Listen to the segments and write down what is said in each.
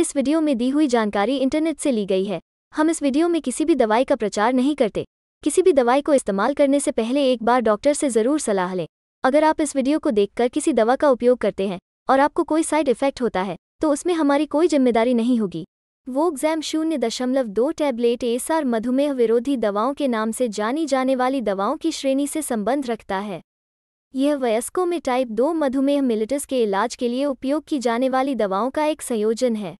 इस वीडियो में दी हुई जानकारी इंटरनेट से ली गई है हम इस वीडियो में किसी भी दवाई का प्रचार नहीं करते किसी भी दवाई को इस्तेमाल करने से पहले एक बार डॉक्टर से ज़रूर सलाह लें अगर आप इस वीडियो को देखकर किसी दवा का उपयोग करते हैं और आपको कोई साइड इफेक्ट होता है तो उसमें हमारी कोई जिम्मेदारी नहीं होगी वो एग्जाम शून्य दशमलव दो टैबलेट एसआर मधुमेह विरोधी दवाओं के नाम से जानी जाने वाली दवाओं की श्रेणी से संबंध रखता है यह वयस्कों में टाइप दो मधुमेह मिलिटस के इलाज के लिए उपयोग की जाने वाली दवाओं का एक संयोजन है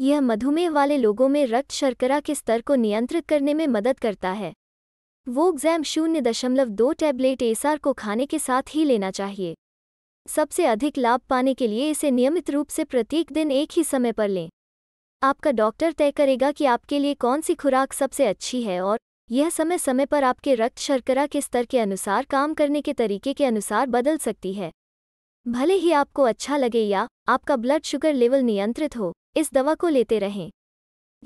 यह मधुमेह वाले लोगों में रक्त शर्करा के स्तर को नियंत्रित करने में मदद करता है वो एग्जैम शून्य दशमलव दो टैबलेट एसआर को खाने के साथ ही लेना चाहिए सबसे अधिक लाभ पाने के लिए इसे नियमित रूप से प्रत्येक दिन एक ही समय पर लें आपका डॉक्टर तय करेगा कि आपके लिए कौन सी खुराक सबसे अच्छी है और यह समय समय पर आपके रक्त शर्करा के स्तर के अनुसार काम करने के तरीके के अनुसार बदल सकती है भले ही आपको अच्छा लगे या आपका ब्लड शुगर लेवल नियंत्रित हो इस दवा को लेते रहें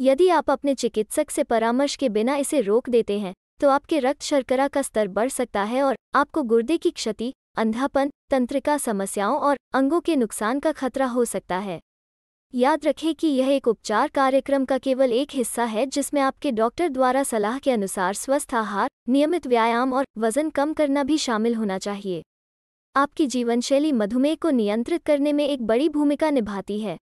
यदि आप अपने चिकित्सक से परामर्श के बिना इसे रोक देते हैं तो आपके रक्त शर्करा का स्तर बढ़ सकता है और आपको गुर्दे की क्षति अंधापन तंत्रिका समस्याओं और अंगों के नुकसान का खतरा हो सकता है याद रखें कि यह एक उपचार कार्यक्रम का केवल एक हिस्सा है जिसमें आपके डॉक्टर द्वारा सलाह के अनुसार स्वस्थ आहार नियमित व्यायाम और वजन कम करना भी शामिल होना चाहिए आपकी जीवनशैली मधुमेह को नियंत्रित करने में एक बड़ी भूमिका निभाती है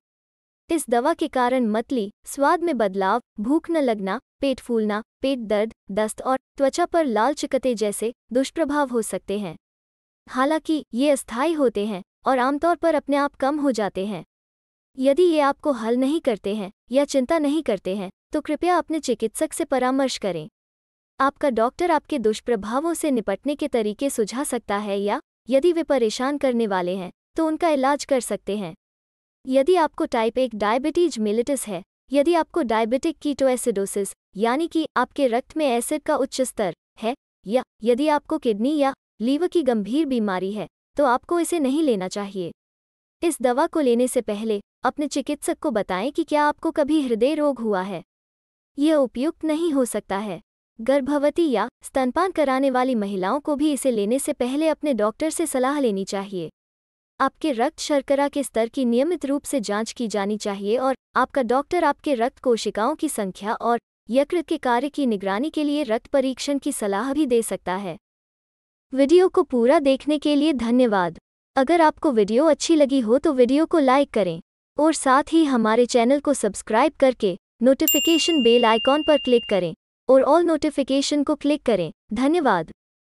इस दवा के कारण मतली स्वाद में बदलाव भूख न लगना पेट फूलना पेट दर्द दस्त और त्वचा पर लाल चिकते जैसे दुष्प्रभाव हो सकते हैं हालांकि ये अस्थायी होते हैं और आमतौर पर अपने आप कम हो जाते हैं यदि ये आपको हल नहीं करते हैं या चिंता नहीं करते हैं तो कृपया अपने चिकित्सक से परामर्श करें आपका डॉक्टर आपके दुष्प्रभावों से निपटने के तरीके सुझा सकता है या यदि वे परेशान करने वाले हैं तो उनका इलाज कर सकते हैं यदि आपको टाइप एक डायबिटीज मिलिटिस है यदि आपको डायबिटिक कीटोएसिडोसिस यानी कि आपके रक्त में एसिड का उच्च स्तर है या यदि आपको किडनी या लीवर की गंभीर बीमारी है तो आपको इसे नहीं लेना चाहिए इस दवा को लेने से पहले अपने चिकित्सक को बताएं कि क्या आपको कभी हृदय रोग हुआ है यह उपयुक्त नहीं हो सकता है गर्भवती या स्तनपान कराने वाली महिलाओं को भी इसे लेने से पहले अपने डॉक्टर से सलाह लेनी चाहिए आपके रक्त शर्करा के स्तर की नियमित रूप से जांच की जानी चाहिए और आपका डॉक्टर आपके रक्त कोशिकाओं की संख्या और यकृत के कार्य की निगरानी के लिए रक्त परीक्षण की सलाह भी दे सकता है वीडियो को पूरा देखने के लिए धन्यवाद अगर आपको वीडियो अच्छी लगी हो तो वीडियो को लाइक करें और साथ ही हमारे चैनल को सब्सक्राइब करके नोटिफिकेशन बेल आइकॉन पर क्लिक करें और ऑल नोटिफिकेशन को क्लिक करें धन्यवाद